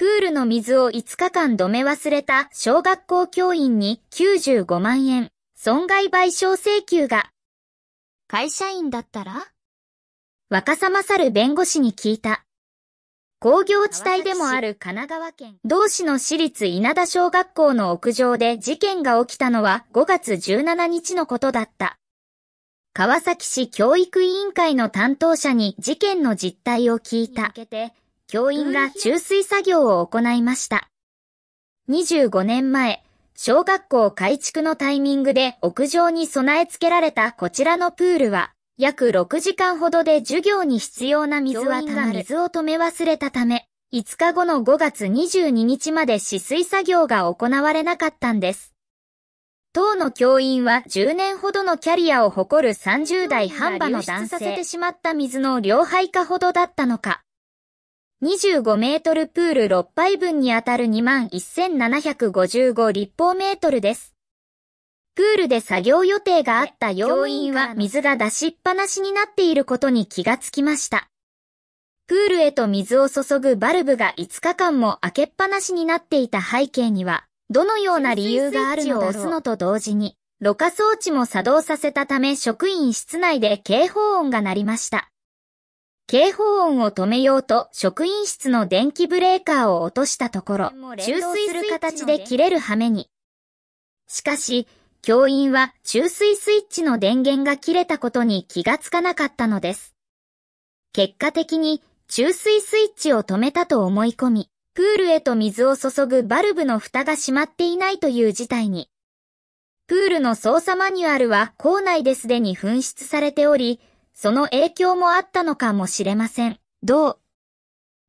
プールの水を5日間止め忘れた小学校教員に95万円損害賠償請求が。会社員だったら若さまさる弁護士に聞いた。工業地帯でもある神奈川県、同市の市立稲田小学校の屋上で事件が起きたのは5月17日のことだった。川崎市教育委員会の担当者に事件の実態を聞いた。教員が注水作業を行いました。25年前、小学校改築のタイミングで屋上に備え付けられたこちらのプールは、約6時間ほどで授業に必要な水はたまる。水を止め忘れたため、5日後の5月22日まで止水作業が行われなかったんです。当の教員は10年ほどのキャリアを誇る30代半ばの男性させてしまった水の両廃化ほどだったのか、25メートルプール6杯分にあたる21,755立方メートルです。プールで作業予定があった要因は水が出しっぱなしになっていることに気がつきました。プールへと水を注ぐバルブが5日間も開けっぱなしになっていた背景には、どのような理由があるのを押すのと同時に、ろ過装置も作動させたため職員室内で警報音が鳴りました。警報音を止めようと職員室の電気ブレーカーを落としたところ、注水する形で切れる羽目に。しかし、教員は注水スイッチの電源が切れたことに気がつかなかったのです。結果的に注水スイッチを止めたと思い込み、プールへと水を注ぐバルブの蓋が閉まっていないという事態に。プールの操作マニュアルは校内ですでに紛失されており、その影響もあったのかもしれません。どう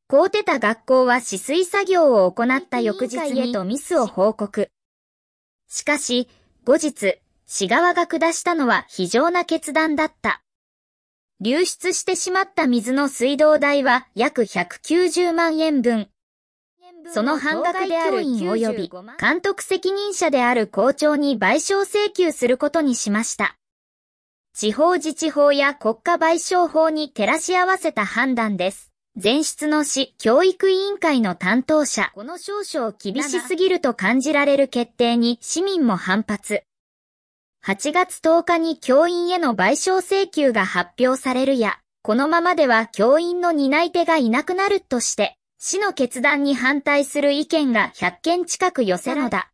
凍てた学校は止水作業を行った翌日へとミスを報告。しかし、後日、市側が下したのは非常な決断だった。流出してしまった水の水道代は約190万円分。その半額である員及び監督責任者である校長に賠償請求することにしました。地方自治法や国家賠償法に照らし合わせた判断です。前出の市教育委員会の担当者、この少々厳しすぎると感じられる決定に市民も反発。8月10日に教員への賠償請求が発表されるや、このままでは教員の担い手がいなくなるとして、市の決断に反対する意見が100件近く寄せのだ。